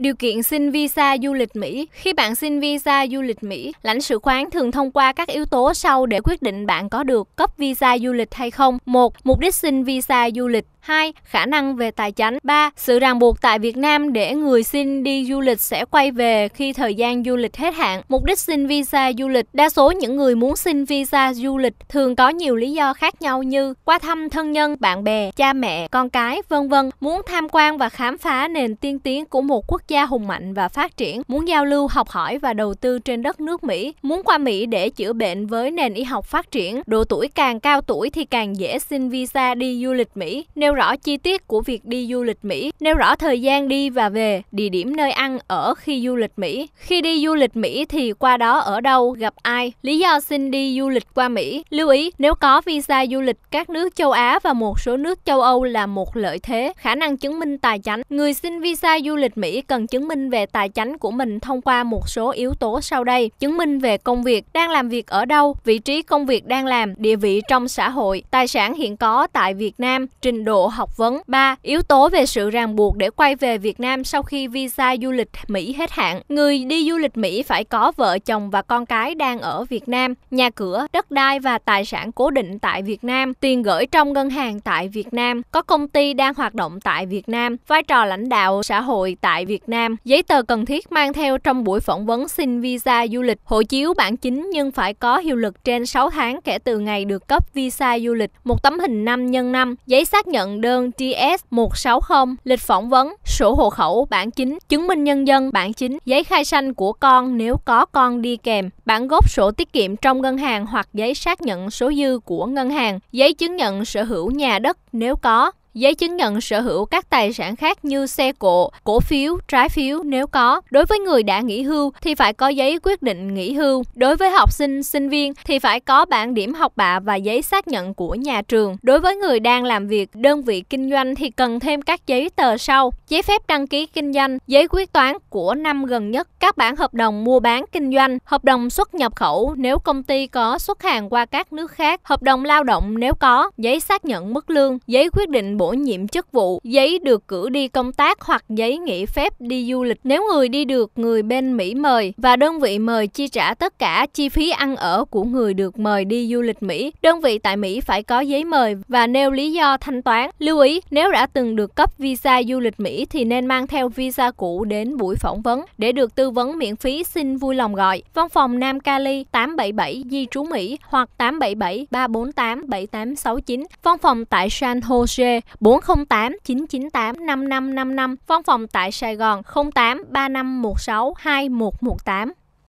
Điều kiện xin visa du lịch Mỹ Khi bạn xin visa du lịch Mỹ, lãnh sự quán thường thông qua các yếu tố sau để quyết định bạn có được cấp visa du lịch hay không. một Mục đích xin visa du lịch 2. Khả năng về tài chính 3. Sự ràng buộc tại Việt Nam để người xin đi du lịch sẽ quay về khi thời gian du lịch hết hạn. Mục đích xin visa du lịch Đa số những người muốn xin visa du lịch thường có nhiều lý do khác nhau như qua thăm thân nhân, bạn bè, cha mẹ, con cái, vân vân, muốn tham quan và khám phá nền tiên tiến của một quốc gia hùng mạnh và phát triển, muốn giao lưu, học hỏi và đầu tư trên đất nước Mỹ, muốn qua Mỹ để chữa bệnh với nền y học phát triển. Độ tuổi càng cao tuổi thì càng dễ xin visa đi du lịch Mỹ. Nếu nêu rõ chi tiết của việc đi du lịch Mỹ, nêu rõ thời gian đi và về, địa điểm nơi ăn ở khi du lịch Mỹ. Khi đi du lịch Mỹ thì qua đó ở đâu, gặp ai, lý do xin đi du lịch qua Mỹ. Lưu ý, nếu có visa du lịch các nước châu Á và một số nước châu Âu là một lợi thế, khả năng chứng minh tài chánh. Người xin visa du lịch Mỹ cần chứng minh về tài chánh của mình thông qua một số yếu tố sau đây. Chứng minh về công việc, đang làm việc ở đâu, vị trí công việc đang làm, địa vị trong xã hội, tài sản hiện có tại Việt Nam, trình độ độ học vấn. 3. Yếu tố về sự ràng buộc để quay về Việt Nam sau khi visa du lịch Mỹ hết hạn. Người đi du lịch Mỹ phải có vợ chồng và con cái đang ở Việt Nam, nhà cửa, đất đai và tài sản cố định tại Việt Nam, tiền gửi trong ngân hàng tại Việt Nam, có công ty đang hoạt động tại Việt Nam, vai trò lãnh đạo xã hội tại Việt Nam, giấy tờ cần thiết mang theo trong buổi phỏng vấn xin visa du lịch, hộ chiếu bản chính nhưng phải có hiệu lực trên 6 tháng kể từ ngày được cấp visa du lịch, một tấm hình 5 x 5, giấy xác nhận nhận đơn TS160, lịch phỏng vấn, sổ hộ khẩu, bản chính, chứng minh nhân dân, bản chính, giấy khai sanh của con nếu có con đi kèm, bản gốc sổ tiết kiệm trong ngân hàng hoặc giấy xác nhận số dư của ngân hàng, giấy chứng nhận sở hữu nhà đất nếu có, giấy chứng nhận sở hữu các tài sản khác như xe cộ, cổ phiếu, trái phiếu nếu có. Đối với người đã nghỉ hưu thì phải có giấy quyết định nghỉ hưu. Đối với học sinh, sinh viên thì phải có bản điểm học bạ và giấy xác nhận của nhà trường. Đối với người đang làm việc, đơn vị kinh doanh thì cần thêm các giấy tờ sau: giấy phép đăng ký kinh doanh, giấy quyết toán của năm gần nhất, các bản hợp đồng mua bán kinh doanh, hợp đồng xuất nhập khẩu nếu công ty có xuất hàng qua các nước khác, hợp đồng lao động nếu có, giấy xác nhận mức lương, giấy quyết định bổ nhiệm chức vụ, giấy được cử đi công tác hoặc giấy nghỉ phép đi du lịch. Nếu người đi được người bên Mỹ mời và đơn vị mời chi trả tất cả chi phí ăn ở của người được mời đi du lịch Mỹ, đơn vị tại Mỹ phải có giấy mời và nêu lý do thanh toán. Lưu ý, nếu đã từng được cấp visa du lịch Mỹ thì nên mang theo visa cũ đến buổi phỏng vấn. Để được tư vấn miễn phí xin vui lòng gọi văn phòng Nam Cali 877 Di trú Mỹ hoặc 877 348 7869, văn phòng tại San Jose 408 998 5555, văn phòng tại Sài Gòn 08 3516 2118.